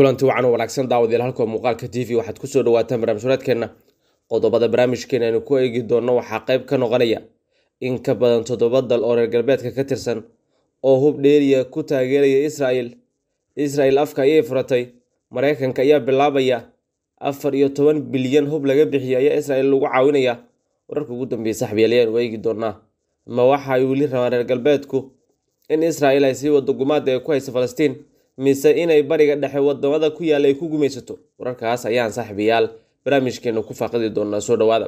kulanti wacan wanaagsan daawad daawadayaal halka muuqaalka t v waxaad ku soo dhawaataan barnaamijwareedkeenna qodobada barnaamijkeena aynu ku eegi doonno waxaa qayb ka noqonaya in ka badan toddoba dal oo reer galbeedka ka tirsan oo hub dheeriya ku taageeraya israa'el israa'el afka ayay furatay maraykanka ayaa bilaabaya afar iyo toban bilyan hub laga bixiya ayaa israa'el lagu caawinaya wararka ugu dambeeya saxbiyaal ayaanu eegi doonaa ma waxa ay weli rabaan reer galbeedku in israa'el ay sii wado gumaada ay ku haysa falastiin mise inay bariga dhexe wadamada ku yaalla ay ku gumaysato wararkaas ayaan saaxiibayaal barnaamijkeena ku faaqidi doonaa soo dhawaada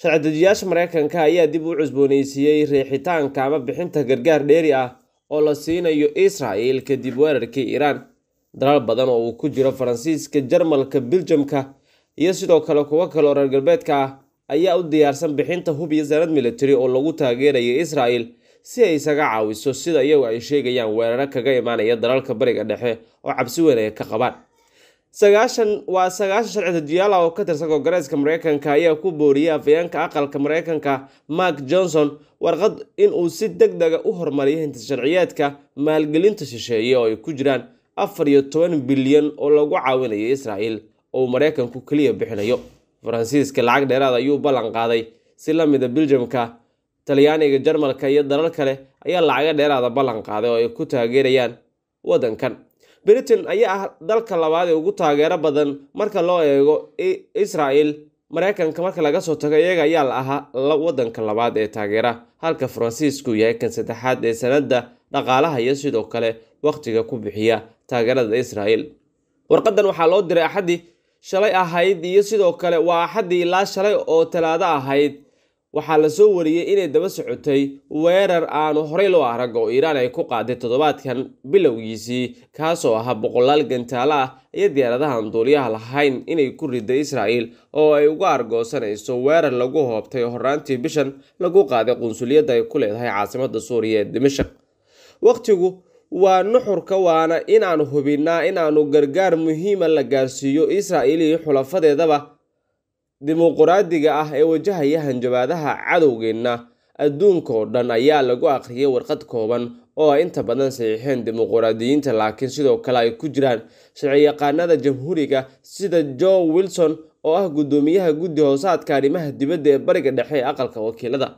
sharcidejiyaasha dejiyaasha mareykanka ayaa dib u cusbooneysiiyey riixitaanka ama bixinta gargaar dheeri ah oo la siinayo israel kadib weerarkii iiraan dalal badan oo uu ku jiro faransiiska jarmalka biljamka iyo sidoo kale kuwo kaleo reer galbeedka ah ayaa u diyaarsan bixinta hub iyo sanad military oo lagu taageerayo israel si ay isaga caawiso sida iyagu ay sheegayaan weeraro kaga imaanaya dalalka bariga dhexe oo cabsi weyn ay ka qabaan sagaashan waa sagaashan sharci tajiyaala ah oo ka tirsan koongareeska mareykanka ayaa ku booriyay afayeenka aqalka mareykanka mark johnson warqad in uu si deg dega ah u hormariyo hinti sharciyeedka maalgelinta shisheeye oo ay ku jiraan afar iyo toban bilyan oo lagu caawinayo israa'il oo uu mareykanku keliya bixinayo faransiiska lacag dheeraad ah ayuu ballan qaaday si la mida biljamka talyaaniga jarmalka iyo dalal kale ayaa lacaga dheeraada ballan qaaday oo ay ku taageerayaan waddankan britain ayaa ah dalka labaad ee ugu taageero badan marka loo eego israel mareykanka marka laga soo tago iyaga ayaa la ahaa waddanka labaad ee taageera halka faransiisku yahay kan saddexaad ee sanadda dhaqaalaha iyo sidoo kale wakhtiga ku bixiya taageerada israel warqadan waxaa loo diray axaddii shalay ahayd iyo sidoo kale waa axaddii ilaa shalay oo talaado ahayd waxaa la soo wariyey inay daba socotay weerar aanu horey loo arag oo iiraan ay ku qaaday toddobaadkan bilowgiisii kaasoo ahaa boqolaal gantaalo ah iyo diyaaradahan duuliyaha lahayn inay ku riday israa'iil oo ay uga argoosanayso weerar lagu hoobtay horraantii bishan lagu qaaday qunsuliyadda ay ku leedahay caasimadda suuriya ee dimashaq waqtigu waa nuxurka waana inaanu hubinnaa inaanu gargaar muhiima la gaarsiiyo israa'iil iyo xulafadeedaba dimuquraadiga ah ee wajahaya hanjabaadaha cadowgeenna adduunkao dhan ayaa lagu akhriyay warqad kooban oo ay ah inta badan saxiixeen dimuquraadiyiinta laakiin sidoo kale ay ku jiraan sharciyaqaanada jamhuuriga sida jo wilson oo ah guddoomiyaha guddi hoosaadka arrimaha dibadda ee bariga dhexe ee aqalka wakiilada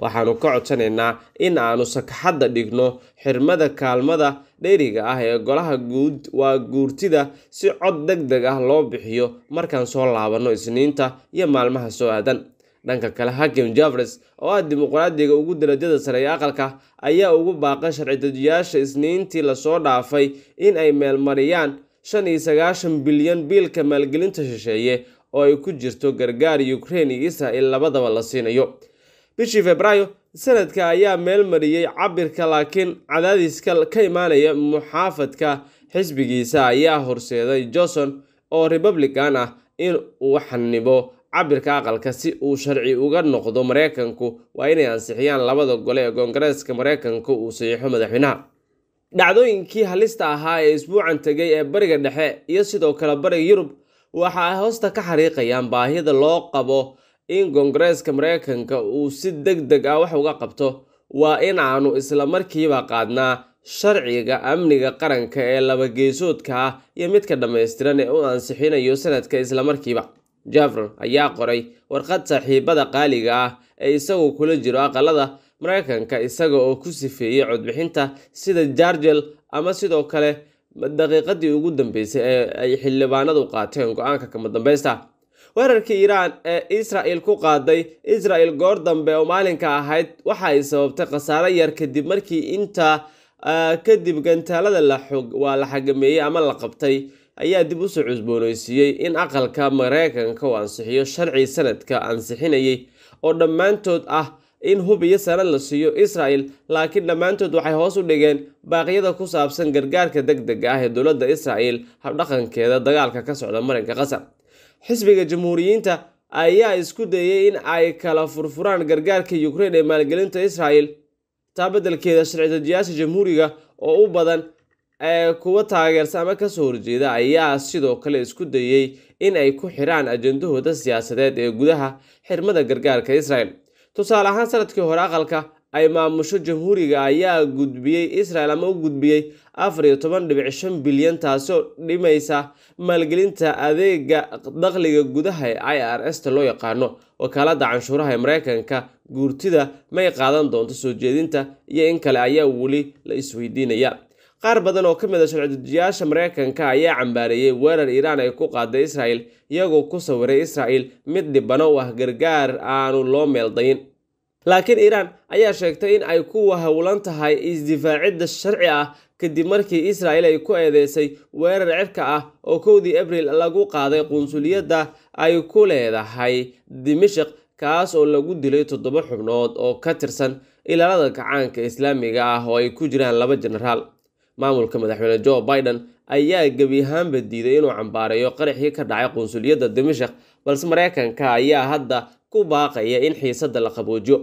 waxaannu ka codsanaynaa in aannu sakaxadda dhigno xirmada kaalmada dheeriga ah ee golaha guud waa guurtida si cod deg deg ah loo bixiyo markaan soo laabanno isniinta iyo maalmaha soo aadan dhanka kale hakim javres oo ah dimuqraadiga ugu darajada sare ee aqalka ayaa ugu baaqay sharci isniintii lasoo dhaafay in ay meelmariyaan shan iyo sagaashan bilyan biilka maalgelinta shisheeye oo ay ku jirto gargaar ukrain iyo israa'il labadaba la siinayo bishii febraayo sanadka ayaa meel mariyey cabirka laakiin cadaadiska ka imaanaya muxaafadka xisbigiisa ayaa horseeday johnson oo republican ah in uu xanibo cabirka aqalka si uu sharci uga noqdo maraykanku waa inay ansixiyaan labada gole ee koongareeska maraykanka uu saxiixo madaxweynaha dhacdooyinkii halista ahaa ee isbuucan tegay ee bariga dhexe iyo sidoo kale bariga yurub waxa ay hoosta ka xariiqayaan baahida loo qabo in koongareeska maraykanka uu si deg deg ah wax uga qabto waa inaanu isla markiiba qaadnaa sharciga amniga qaranka ee laba-geesoodka ah iyo midka dhammaystiran ee u ansixinayo sanadka isla markiiba jafron ayaa qoray warqad saaxiibada qaaliga ah ee isaguo kula jiro aqalada mareykanka isaga oo ku sifeeyey codbixinta sida jargel ama sidoo kale daqiiqadii ugu dambeysay ee ay xildhibaanadu qaateen go-aanka kama dambaysta weerarkii iiraan ee israa'il ku qaaday israa'il goor dambe oo maalinka ahayd waxa ay sababtay khasaaro yar kadib markii intaa ah, kadib gantaalada waa la xagameeyey ama la qabtay ayaa dib usoo cusboonaysiiyey in aqalka maraykanka uu ansixiyo sharcii sanadka ansixinayay oo dhammaantood ah in hub iyo sanad la siiyo israa'il laakiin dhammaantood waxay hoos u dhigeen baaqyada ku saabsan gargaarka deg dega ah ee dowladda israa'il habdhaqankeeda dagaalka ka socda marinka qasar xisbiga jamhuuriyiinta ayaa isku dayay in ay kala furfuraan gargaarka yukrain ee maalgelinta israa'el taa beddelkeeda sharci jamhuuriga oo u badan ee kuwa taageersa ama kasoo horjeeda ayaa sidoo kale isku dayay in ay ku xiraan ajendahooda siyaasadeed ee gudaha xirmada gargaarka isra'el tusaale ahaan sanadkii hore aqalka ay maamusho jamhuuriga ayaa gudbiyey israel ama u gudbiyey afar iyo toban dhibic shan bilyan taasoo dhimaysa maalgelinta adeega dakhliga gudaha ee i r s ta loo yaqaano wakaaladda canshuuraha ee mareykanka guurtida may qaadan doonto soo jeedinta iyo in kale ayaa weli la isweydiinaya qaar badan oo ka mid a ah sharcidejiyaasha mareykanka ayaa cambaareeyey weerar iiraan ay ku qaaday israel iyagoo ku sawiray israel mid dhibano u ah gargaar aanu loo meeldayin laakiin iiraan ayaa sheegtay in ay ku howlan tahay isdifaacidda sharci ah kadib markii israa'il ay ku eedeysay weerar cirka ah oo kowdii abriil lagu qaaday qunsuliyadda ay ku leedahay dimishik kaas oo lagu dilay toddoba xubnood oo ka tirsan ilaalada gacaanka islaamiga ah oo ay ku jiraan laba jenaraal maamulka madaxweyne jo biden ayaa gebi ahaanba diiday inuu cambaareeyo qarixii ka dhacay qunsuliyadda dimashik balse maraykanka ayaa hadda ku baaqaya in xiisadda la qaboojo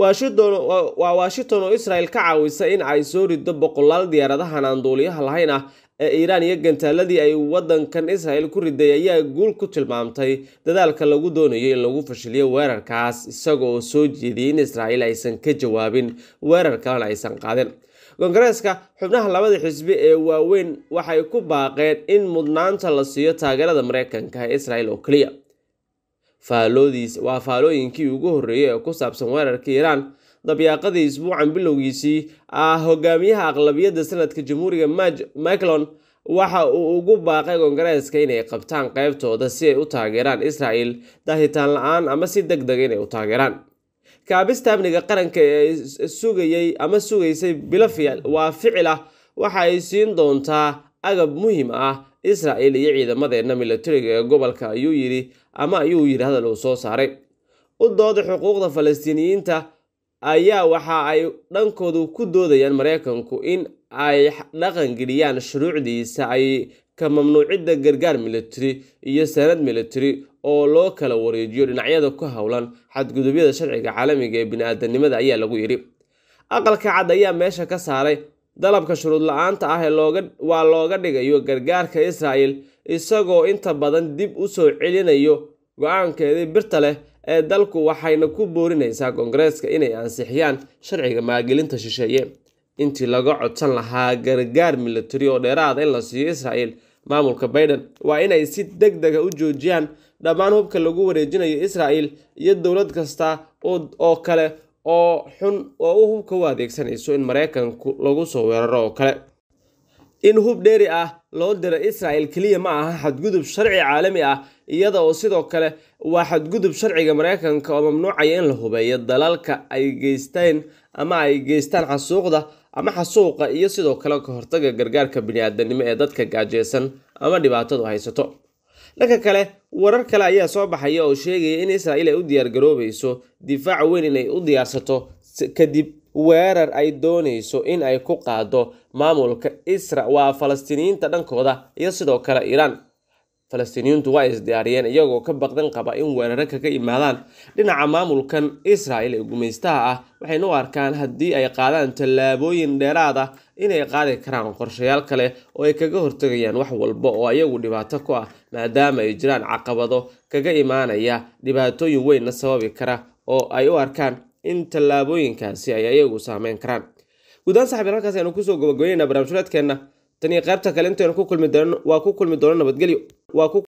waa washington oo israel ka caawisa in ay soo rido boqolaal diyaaradahan aan duuliyaha lahayn ah ee iiraan iyo gantaaladii ay waddankan israel ku riday ayaa guul ku tilmaamtay dadaalka lagu doonayo in lagu fashiliyo weerarkaas isagooo soo jeediyay in israel aysan ka jawaabin weerar kalena aysan qaadin koongareeska xubnaha labada xisbi ee waaweyn waxay ku baaqeen in mudnaanta la siiyo taageerada mareykanka ee israel oo keliya waa faallooyinkii ugu horreeyay ee ku saabsan weerarka iiraan dabyaaqadii isbuucan bilowgiisii ah hogaamiyaha aqlabiyadda sanadka jamhuuriga mikelon waxa uu ugu baaqay koongareeska inay qabtaan qaybtooda si ay u taageeraan israa'el daahitaan la-aan ama si deg deg ah inay u taageeraan kaabista amniga qaranka ee sugayay ama sugaysay bilo waa ficil ah waxa ay siin doontaa agab muhiim ah israa'il iyo ciidamadeenna milatariga ee gobolka ayuu yidhi ama ayuu yidhi hadal uu soo saaray u dooda xuquuqda falastiiniyiinta ayaa waxa ay dhankoodu ku doodayaan maraykanku in ay dhaqangeliyaan shuruucdiisa ay ka mamnuucidda gargaar milatari iyo sanad milatari oo loo kala wareejiyo dhinacyada ku howlan xadgudubyada sharciga caalamiga ee bini-aadanimada ayaa lagu yidhi aqalka cad ayaa meesha ka saaray dalabka shuruud la-aanta ah waa looga dhigayo gargaarka israa'el isagoo inta badan dib u soo celinayo go-aankeedii birta leh ee dalku waxayna ku boorinaysaa koongareeska inay ansixiyaan sharciga maagelinta shisheeye intii laga codsan lahaa gargaar milatari oo dheeraada ah in la siiyo israa'el maamulka baiden waa inay si deg dega ah u joojiyaan dhammaan hubka lagu wareejinayo israa'el iyo dowlad kasta oo kale oo xun oo u hubka u adeegsanayso in maraykanku lagu soo weeraro oo kale in hub dheeri ah loo dira israa'el keliya ma aha xadgudub sharci caalami ah iyada oo sidoo kale waa xadgudub sharciga maraykanka oo mamnuucaya in la hubeeyo dalalka ay geysteen ama ay geystaan xasuuqda ama xasuuqa iyo sidoo kale ka hortaga gargaarka bini aadamnimo ee dadka gaajeysan ama dhibaatadu haysato dhanka kale warar kale ayaa soo baxaya oo sheegaya in israa'iil ay u diyaargaroobayso difaac weyn inay u diyaarsato kadib weerar ay doonayso in ay ku qaado maamulka isra waa falastiiniyiinta dhankooda iyo sidoo kale iiraan falastiiniyiintu waa isdiyaariyeen iyagoo ka baqdan qaba in weeraro kaga yimaadaan dhinaca maamulkan israa'il ee gumaystaha ah waxaynu arkaan haddii ay qaadaan tallaabooyin dheeraad ah inay qaadi karaan qorshayaal kale oo ay kaga hortegayaan wax walba oo ayagu dhibaato ku ah maadaama ay jiraan caqabado kaga imaanaya dhibaatooyin weynna sababi kara oo ay u arkaan in tallaabooyinkaasi ay ayagu saameyn karaan guudaan saxabiin halkaas aynu kusoo gabagabeynayna barnaamijulaadkeenna tan iyo qaybta kale intaynu ku kulmi doono waa ku kulmi doono nabadgelyo